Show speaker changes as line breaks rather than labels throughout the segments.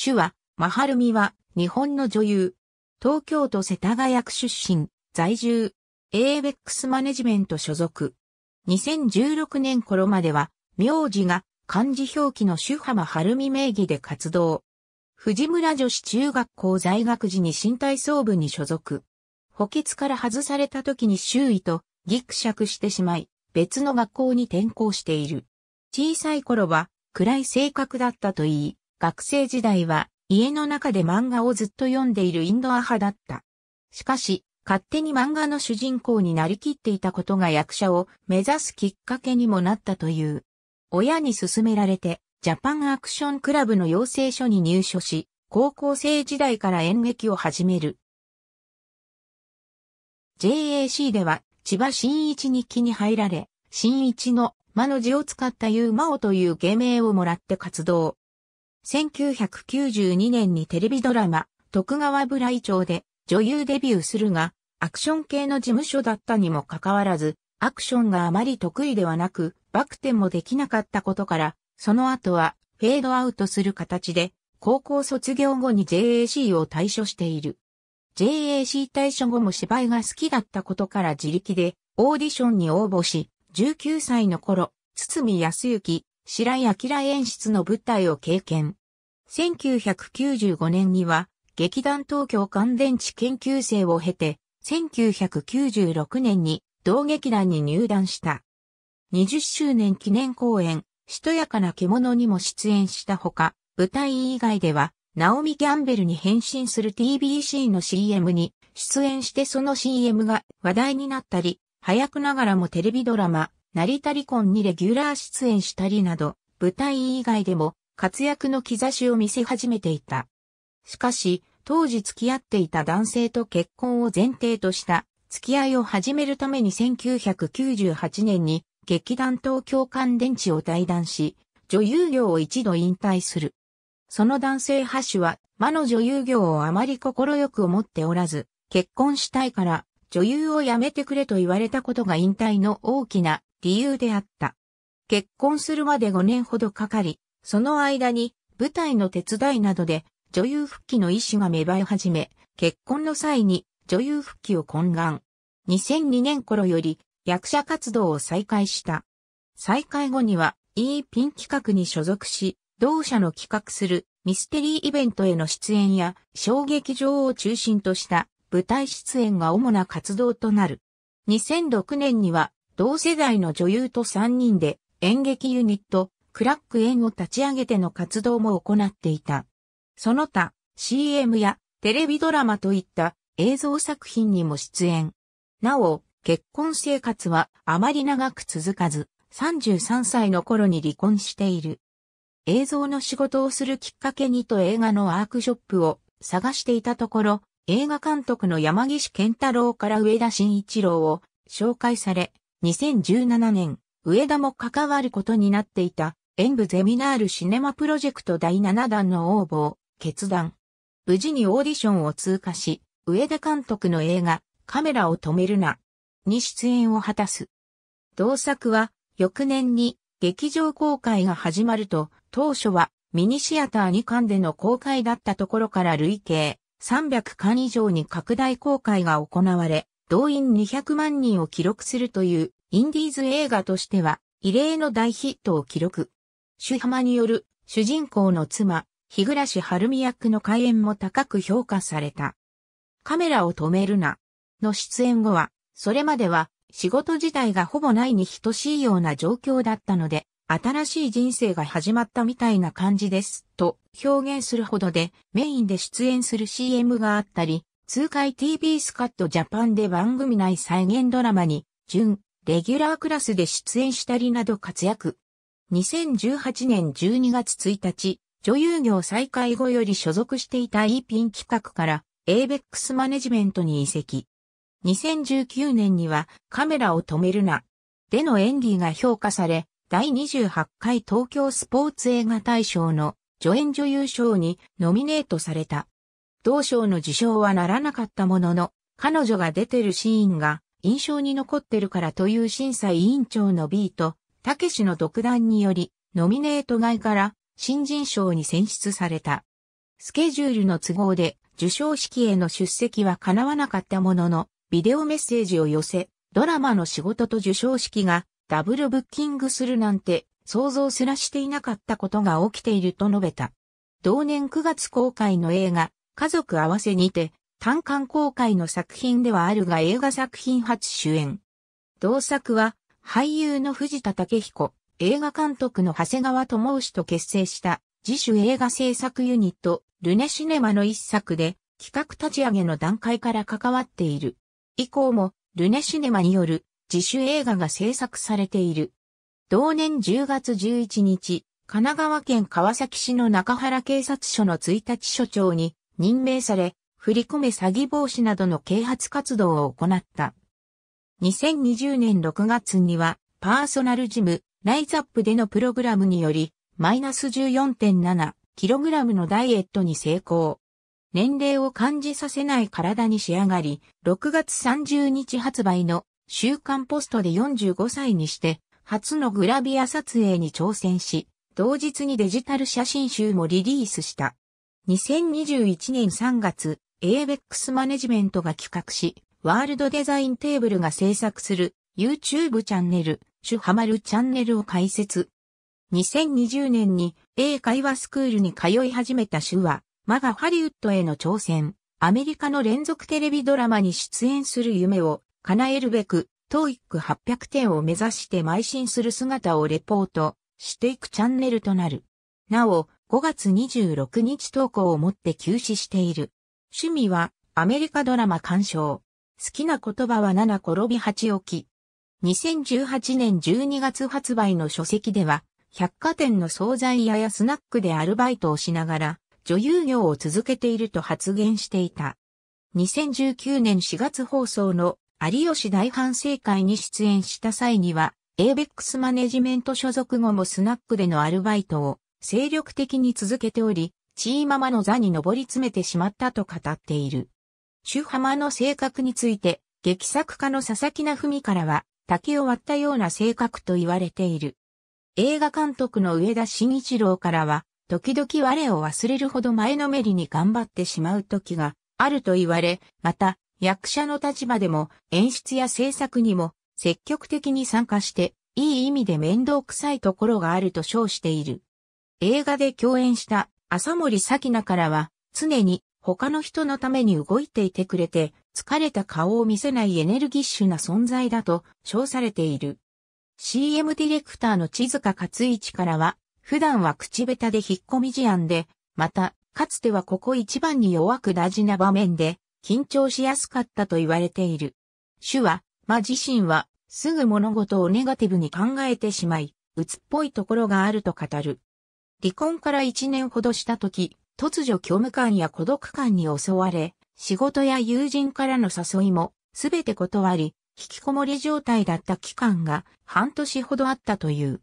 主は、マハルミは、日本の女優。東京都世田谷区出身、在住。a ック x マネジメント所属。2016年頃までは、名字が漢字表記の主浜晴美名義で活動。藤村女子中学校在学時に身体操部に所属。補欠から外された時に周囲とギクシャクしてしまい、別の学校に転校している。小さい頃は暗い性格だったといい、学生時代は家の中で漫画をずっと読んでいるインドア派だった。しかし、勝手に漫画の主人公になりきっていたことが役者を目指すきっかけにもなったという。親に勧められて、ジャパンアクションクラブの養成所に入所し、高校生時代から演劇を始める。JAC では、千葉新一に気に入られ、新一の魔の字を使ったユーマオという芸名をもらって活動。1992年にテレビドラマ、徳川ブライウで女優デビューするが、アクション系の事務所だったにもかかわらず、アクションがあまり得意ではなく、バク転もできなかったことから、その後はフェードアウトする形で、高校卒業後に JAC を退所している。JAC 退所後も芝居が好きだったことから自力でオーディションに応募し、19歳の頃、堤康之、白井明演出の舞台を経験。1995年には、劇団東京乾電池研究生を経て、1996年に同劇団に入団した。20周年記念公演、しとやかな獣にも出演したほか、舞台以外では、ナオミ・ギャンベルに変身する TBC の CM に出演してその CM が話題になったり、早くながらもテレビドラマ、成田離婚にレギュラー出演したりなど、舞台以外でも活躍の兆しを見せ始めていた。しかし、当時付き合っていた男性と結婚を前提とした付き合いを始めるために1998年に劇団東京乾電池を退団し、女優業を一度引退する。その男性ハッは、魔の女優業をあまり快く思っておらず、結婚したいから女優を辞めてくれと言われたことが引退の大きな理由であった。結婚するまで5年ほどかかり、その間に舞台の手伝いなどで女優復帰の意思が芽生え始め、結婚の際に女優復帰を懇願。2002年頃より役者活動を再開した。再開後には E ピン企画に所属し、同社の企画するミステリーイベントへの出演や小劇場を中心とした舞台出演が主な活動となる。2006年には同世代の女優と3人で演劇ユニット、クラック園を立ち上げての活動も行っていた。その他、CM やテレビドラマといった映像作品にも出演。なお、結婚生活はあまり長く続かず、33歳の頃に離婚している。映像の仕事をするきっかけにと映画のワークショップを探していたところ、映画監督の山岸健太郎から上田慎一郎を紹介され、2017年、上田も関わることになっていた、演舞ゼミナールシネマプロジェクト第7弾の応募を決断。無事にオーディションを通過し、上田監督の映画、カメラを止めるな、に出演を果たす。同作は、翌年に劇場公開が始まると、当初はミニシアター2巻での公開だったところから累計300巻以上に拡大公開が行われ、動員200万人を記録するというインディーズ映画としては異例の大ヒットを記録。主浜による主人公の妻、日暮春美役の開演も高く評価された。カメラを止めるな。の出演後は、それまでは仕事自体がほぼないに等しいような状況だったので、新しい人生が始まったみたいな感じです、と表現するほどで、メインで出演する CM があったり、通会 TV スカットジャパンで番組内再現ドラマに、準、レギュラークラスで出演したりなど活躍。2018年12月1日、女優業再開後より所属していた E ピン企画から ABEX マネジメントに移籍。2019年にはカメラを止めるな。での演技が評価され、第28回東京スポーツ映画大賞の助演女優賞にノミネートされた。同賞の受賞はならなかったものの、彼女が出てるシーンが印象に残ってるからという審査委員長の B と、たけしの独断により、ノミネート外から新人賞に選出された。スケジュールの都合で受賞式への出席は叶わなかったものの、ビデオメッセージを寄せ、ドラマの仕事と受賞式がダブルブッキングするなんて想像すらしていなかったことが起きていると述べた。同年9月公開の映画、家族合わせにて、単館公開の作品ではあるが映画作品初主演。同作は、俳優の藤田武彦、映画監督の長谷川智之と結成した自主映画制作ユニット、ルネシネマの一作で、企画立ち上げの段階から関わっている。以降も、ルネシネマによる自主映画が制作されている。同年10月11日、神奈川県川崎市の中原警察署の1日署長に、任命され、振り込め詐欺防止などの啓発活動を行った。2020年6月には、パーソナルジム、ライズアップでのプログラムにより、マイナス 14.7kg のダイエットに成功。年齢を感じさせない体に仕上がり、6月30日発売の週刊ポストで45歳にして、初のグラビア撮影に挑戦し、同日にデジタル写真集もリリースした。2021年3月、ABEX マネジメントが企画し、ワールドデザインテーブルが制作する YouTube チャンネル、シュハマルチャンネルを開設。2020年に英会話スクールに通い始めたシュは、マガハリウッドへの挑戦、アメリカの連続テレビドラマに出演する夢を叶えるべく、トーイック800点を目指して邁進する姿をレポートしていくチャンネルとなる。なお、5月26日投稿をもって休止している。趣味はアメリカドラマ鑑賞。好きな言葉は7転び8置き。2018年12月発売の書籍では、百貨店の惣菜屋やスナックでアルバイトをしながら、女優業を続けていると発言していた。2019年4月放送の有吉大反省会に出演した際には、エイベックスマネジメント所属後もスナックでのアルバイトを精力的に続けており、チーママの座に上り詰めてしまったと語っている。主浜の性格について、劇作家の佐々木奈文からは、竹を割ったような性格と言われている。映画監督の上田慎一郎からは、時々我を忘れるほど前のめりに頑張ってしまう時があると言われ、また、役者の立場でも演出や制作にも積極的に参加して、いい意味で面倒くさいところがあると称している。映画で共演した浅森咲菜からは、常に他の人のために動いていてくれて、疲れた顔を見せないエネルギッシュな存在だと称されている。CM ディレクターの千塚勝一からは、普段は口下手で引っ込み思案で、また、かつてはここ一番に弱く大事な場面で、緊張しやすかったと言われている。主は、ま自身は、すぐ物事をネガティブに考えてしまい、鬱っぽいところがあると語る。離婚から1年ほどした時、突如虚無感や孤独感に襲われ、仕事や友人からの誘いもすべて断り、引きこもり状態だった期間が半年ほどあったという。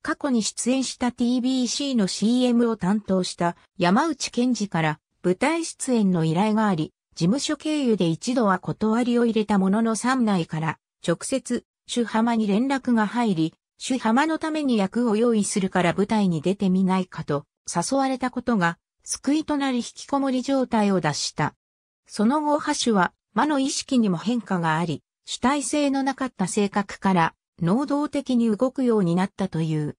過去に出演した TBC の CM を担当した山内健二から舞台出演の依頼があり、事務所経由で一度は断りを入れたものの3内から直接主浜に連絡が入り、主浜のために役を用意するから舞台に出てみないかと誘われたことが救いとなり引きこもり状態を脱した。その後ハシュは魔の意識にも変化があり、主体性のなかった性格から能動的に動くようになったという。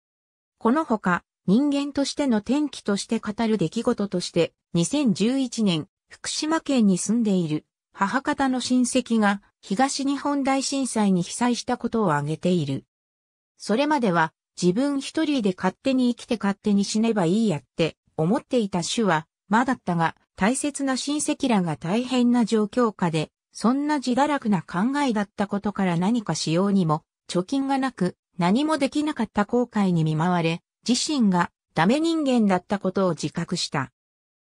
このほか人間としての転機として語る出来事として2011年福島県に住んでいる母方の親戚が東日本大震災に被災したことを挙げている。それまでは自分一人で勝手に生きて勝手に死ねばいいやって思っていた種は、まだったが、大切な親戚らが大変な状況下で、そんな自堕落な考えだったことから何かしようにも、貯金がなく、何もできなかった後悔に見舞われ、自身がダメ人間だったことを自覚した。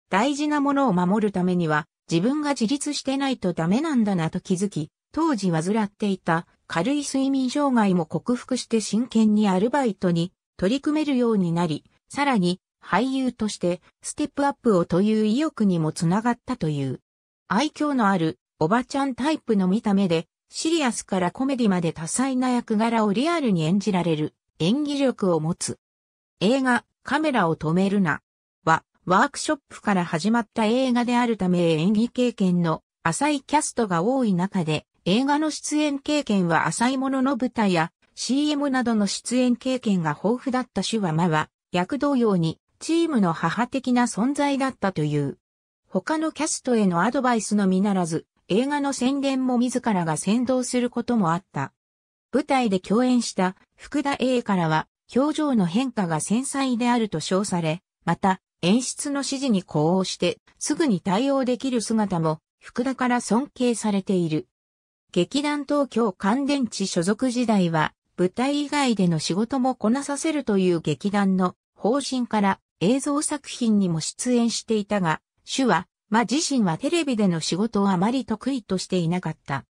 大事なものを守るためには、自分が自立してないとダメなんだなと気づき、当時患っていた軽い睡眠障害も克服して真剣にアルバイトに取り組めるようになり、さらに俳優としてステップアップをという意欲にもつながったという。愛嬌のあるおばちゃんタイプの見た目でシリアスからコメディまで多彩な役柄をリアルに演じられる演技力を持つ。映画カメラを止めるなはワークショップから始まった映画であるため演技経験の浅いキャストが多い中で映画の出演経験は浅いものの舞台や CM などの出演経験が豊富だったシュワマは、役同様にチームの母的な存在だったという。他のキャストへのアドバイスのみならず、映画の宣伝も自らが先導することもあった。舞台で共演した福田英からは、表情の変化が繊細であると称され、また、演出の指示に呼応して、すぐに対応できる姿も、福田から尊敬されている。劇団東京乾電池所属時代は、舞台以外での仕事もこなさせるという劇団の方針から映像作品にも出演していたが、主は、ま自身はテレビでの仕事をあまり得意としていなかった。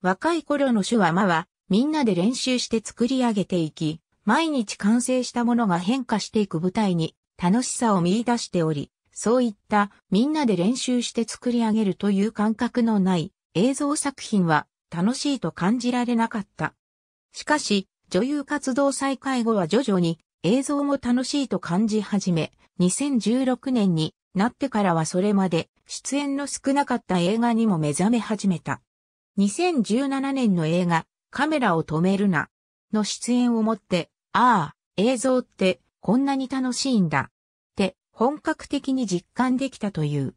若い頃の主はまは、みんなで練習して作り上げていき、毎日完成したものが変化していく舞台に楽しさを見出しており、そういったみんなで練習して作り上げるという感覚のない映像作品は楽しいと感じられなかった。しかし、女優活動再開後は徐々に映像も楽しいと感じ始め、2016年になってからはそれまで出演の少なかった映画にも目覚め始めた。2017年の映画、カメラを止めるな、の出演をもって、ああ、映像ってこんなに楽しいんだ、って本格的に実感できたという。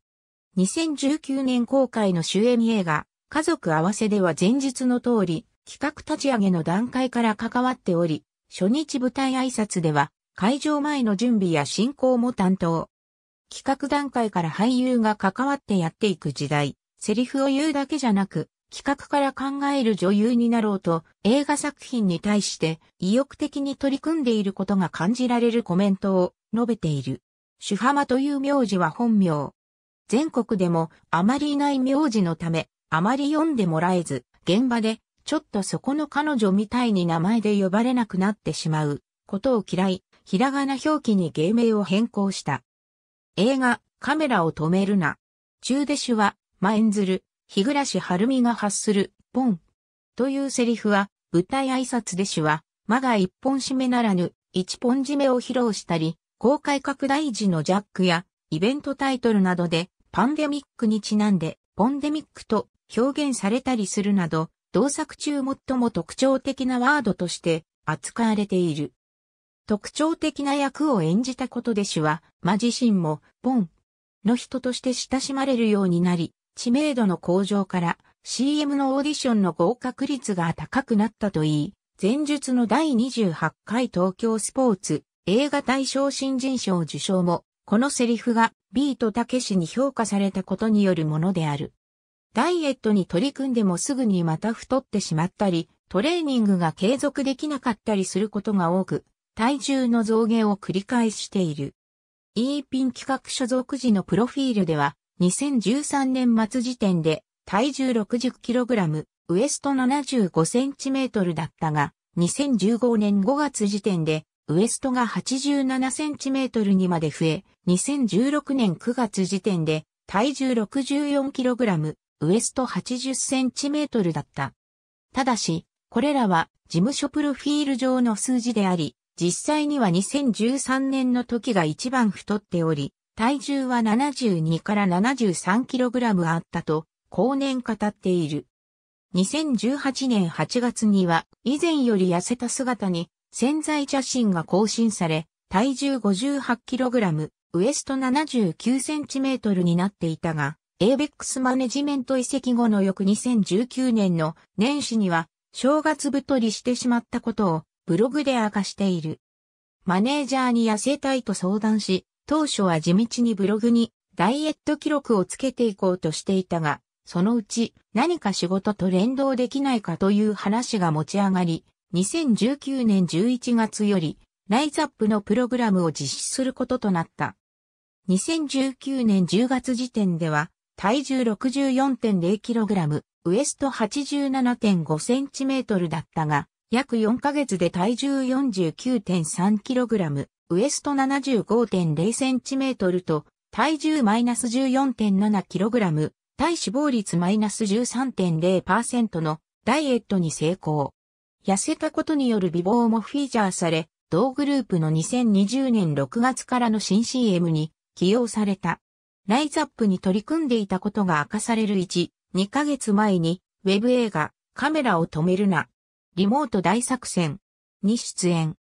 2019年公開の主演映画、家族合わせでは前日の通り、企画立ち上げの段階から関わっており、初日舞台挨拶では、会場前の準備や進行も担当。企画段階から俳優が関わってやっていく時代、セリフを言うだけじゃなく、企画から考える女優になろうと、映画作品に対して意欲的に取り組んでいることが感じられるコメントを述べている。主浜という名字は本名、全国でもあまりいない名字のため、あまり読んでもらえず、現場で、ちょっとそこの彼女みたいに名前で呼ばれなくなってしまうことを嫌い、ひらがな表記に芸名を変更した。映画、カメラを止めるな。中弟子は、ま演ずる、日暮春美が発する、ポン。というセリフは、舞台挨拶弟子は、間が一本締めならぬ、一本締めを披露したり、公開拡大時のジャックや、イベントタイトルなどでパンデミックにちなんでポンデミックと表現されたりするなど、同作中最も特徴的なワードとして扱われている。特徴的な役を演じたことで主は、ま自身も、ポンの人として親しまれるようになり、知名度の向上から CM のオーディションの合格率が高くなったといい、前述の第28回東京スポーツ映画大賞新人賞受賞もこのセリフがビートたけしに評価されたことによるものである。ダイエットに取り組んでもすぐにまた太ってしまったり、トレーニングが継続できなかったりすることが多く、体重の増減を繰り返している。イーピン企画所属時のプロフィールでは、2013年末時点で体重 60kg、ウエスト 75cm だったが、2015年5月時点でウエストが 87cm にまで増え、2016年9月時点で体重 64kg、ウエスト 80cm だった。ただし、これらは事務所プロフィール上の数字であり、実際には2013年の時が一番太っており、体重は72から 73kg あったと、後年語っている。2018年8月には、以前より痩せた姿に潜在写真が更新され、体重 58kg、ウエスト 79cm になっていたが、エイベックスマネジメント移籍後の翌2019年の年始には、正月太りしてしまったことをブログで明かしている。マネージャーに痩せたいと相談し、当初は地道にブログにダイエット記録をつけていこうとしていたが、そのうち何か仕事と連動できないかという話が持ち上がり、2019年11月より、ライズアップのプログラムを実施することとなった。2019年10月時点では、体重 64.0kg、ウエスト 87.5cm だったが、約4ヶ月で体重 49.3kg、ウエスト 75.0cm と、体重 -14.7kg、体脂肪率 -13.0% のダイエットに成功。痩せたことによる美貌もフィーチャーされ、同グループの2020年6月からの新 CM に起用された。ライズアップに取り組んでいたことが明かされる1、2ヶ月前に、ウェブ映画、カメラを止めるな。リモート大作戦に出演。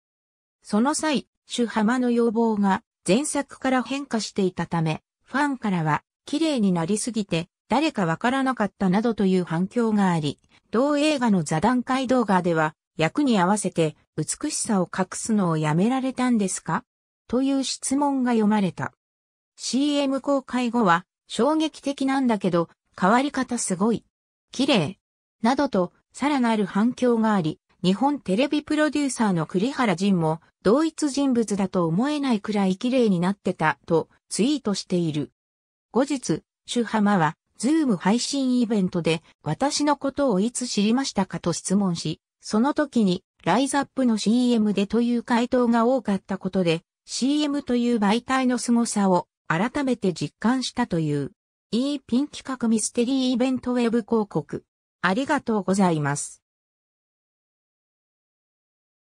その際、主浜の要望が前作から変化していたため、ファンからは綺麗になりすぎて誰かわからなかったなどという反響があり、同映画の座談会動画では、役に合わせて美しさを隠すのをやめられたんですかという質問が読まれた。CM 公開後は、衝撃的なんだけど、変わり方すごい。綺麗。などと、さらなる反響があり、日本テレビプロデューサーの栗原仁も、同一人物だと思えないくらい綺麗になってた、とツイートしている。後日、主浜は、ズーム配信イベントで私のことをいつ知りましたかと質問し、その時にライズアップの CM でという回答が多かったことで CM という媒体の凄さを改めて実感したという E ピン企画ミステリーイベントウェブ広告。ありがとうございます。